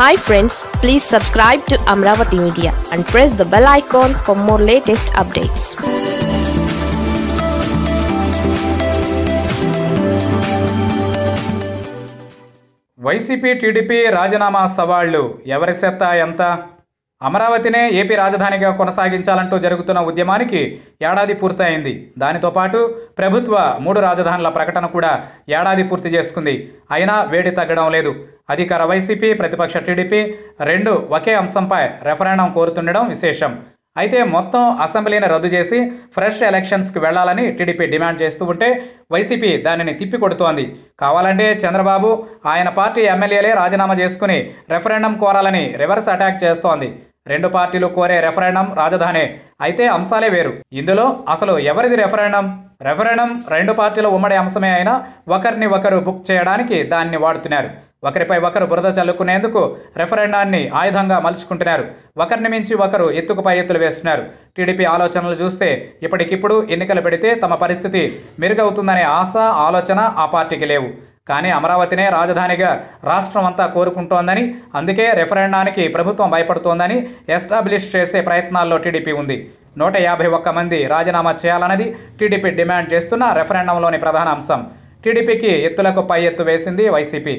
hi friends please subscribe to Amaravati media and press the bell icon for more latest updates YCP TDP రాజీనామా సవాళ్లు ఎవరి సెత్త ఎంత అమరావతినే AP రాజధానిగా కొనసాగించాలంటూ జరుగుతున్న ఉద్యమానికి ఏడాది పూర్తయింది దానితో పాటు ప్రభుత్వ మూడు రాజధానుల ప్రకటన కూడా ఏడాది పూర్తి చేసుకుంది అయినా వేడి తగ్గడం లేదు అధికార వైసీపీ ప్రతిపక్ష టీడీపీ రెండు ఒకే అంశంపై రెఫరెండం కోరుతుండడం విశేషం అయితే మొత్తం అసెంబ్లీని రద్దు చేసి ఫ్రెష్ ఎలక్షన్స్కి వెళ్లాలని టీడీపీ డిమాండ్ చేస్తూ ఉంటే వైసీపీ దానిని తిప్పికొడుతోంది కావాలంటే చంద్రబాబు ఆయన పార్టీ ఎమ్మెల్యేలే రాజీనామా చేసుకుని రెఫరెండం కోరాలని రివర్స్ అటాక్ చేస్తోంది రెండు పార్టీలు కోరే రెఫరెండం రాజధాని అయితే అంశాలే వేరు ఇందులో అసలు ఎవరిది రెఫరెండం రెఫరెండం రెండు పార్టీల ఉమ్మడి అంశమే అయినా ఒకరిని ఒకరు బుక్ చేయడానికి దాన్ని వాడుతున్నారు ఒకరిపై ఒకరు బురద చల్లుకునేందుకు రెఫరెండాన్ని ఆయుధంగా మలుచుకుంటున్నారు ఒకరిని మించి ఒకరు ఎత్తుకుపై ఎత్తులు వేస్తున్నారు టీడీపీ ఆలోచనలు చూస్తే ఇప్పటికిప్పుడు ఎన్నికలు పెడితే తమ పరిస్థితి మెరుగవుతుందనే ఆశ ఆలోచన ఆ పార్టీకి లేవు కానీ అమరావతినే రాజధానిగా రాష్ట్రం అంతా కోరుకుంటోందని అందుకే రెఫరెండానికి ప్రభుత్వం భయపడుతోందని ఎస్టాబ్లిష్ చేసే ప్రయత్నాల్లో టీడీపీ ఉంది నూట యాభై ఒక్క మంది రాజీనామా చేయాలన్నది టీడీపీ డిమాండ్ చేస్తున్న రెఫరెండంలోని ప్రధాన అంశం టీడీపీకి ఎత్తులకు పై ఎత్తు వేసింది వైసీపీ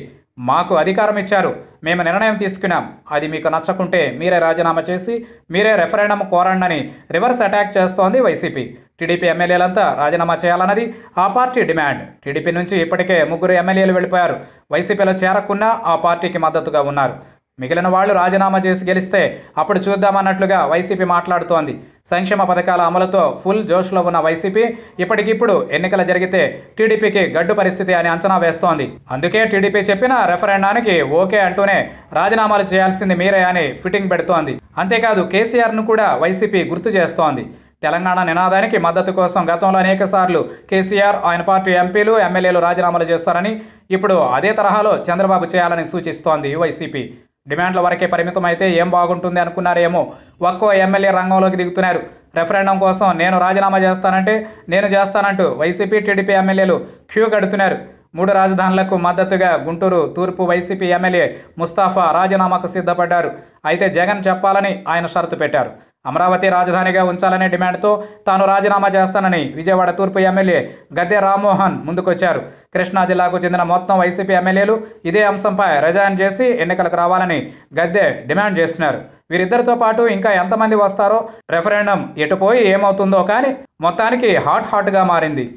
మాకు అధికారం ఇచ్చారు మేము నిర్ణయం తీసుకున్నాం అది మీకు నచ్చకుంటే మీరే రాజీనామా చేసి మీరే రెఫరెండం కోరండని రివర్స్ అటాక్ చేస్తోంది వైసీపీ టీడీపీ ఎమ్మెల్యేలంతా రాజీనామా చేయాలన్నది ఆ పార్టీ డిమాండ్ టీడీపీ నుంచి ఇప్పటికే ముగ్గురు ఎమ్మెల్యేలు వెళ్ళిపోయారు వైసీపీలో చేరకున్నా ఆ పార్టీకి మద్దతుగా ఉన్నారు మిగిలిన వాళ్ళు రాజీనామా చేసి గెలిస్తే అప్పుడు చూద్దామన్నట్లుగా వైసీపీ మాట్లాడుతోంది సంక్షేమ పథకాల అమలుతో ఫుల్ జోష్లో ఉన్న వైసీపీ ఇప్పటికిప్పుడు ఎన్నికలు జరిగితే టీడీపీకి గడ్డు పరిస్థితి అని అంచనా వేస్తోంది అందుకే టీడీపీ చెప్పిన రెఫరెండానికి ఓకే అంటూనే రాజీనామాలు చేయాల్సింది మీరే అని ఫిట్టింగ్ పెడుతోంది అంతేకాదు కేసీఆర్ను కూడా వైసీపీ గుర్తు చేస్తోంది తెలంగాణ నినాదానికి మద్దతు కోసం గతంలో అనేక సార్లు కేసీఆర్ ఆయన పార్టీ ఎంపీలు ఎమ్మెల్యేలు రాజీనామాలు చేస్తారని ఇప్పుడు అదే తరహాలో చంద్రబాబు చేయాలని సూచిస్తోంది వైసీపీ డిమాండ్ల వరకే పరిమితమైతే ఏం బాగుంటుంది అనుకున్నారేమో ఒక్కో ఎమ్మెల్యే రంగంలోకి దిగుతున్నారు రెఫరెండం కోసం నేను రాజీనామా చేస్తానంటే నేను చేస్తానంటూ వైసీపీ టీడీపీ ఎమ్మెల్యేలు క్యూ గడుతున్నారు మూడు రాజధానులకు మద్దతుగా గుంటూరు తూర్పు వైసీపీ ఎమ్మెల్యే ముస్తాఫా రాజీనామాకు సిద్ధపడ్డారు అయితే జగన్ చెప్పాలని ఆయన షరతు పెట్టారు అమరావతి రాజధానిగా ఉంచాలనే డిమాండ్తో తాను రాజీనామా చేస్తానని విజయవాడ తూర్పు ఎమ్మెల్యే గద్దె రామ్మోహన్ ముందుకొచ్చారు కృష్ణా జిల్లాకు చెందిన మొత్తం వైసీపీ ఎమ్మెల్యేలు ఇదే అంశంపై రిజైన్ చేసి ఎన్నికలకు రావాలని గద్దె డిమాండ్ చేస్తున్నారు వీరిద్దరితో పాటు ఇంకా ఎంతమంది వస్తారో రెఫరెండం ఎటుపోయి ఏమవుతుందో కానీ మొత్తానికి హాట్ హాట్గా మారింది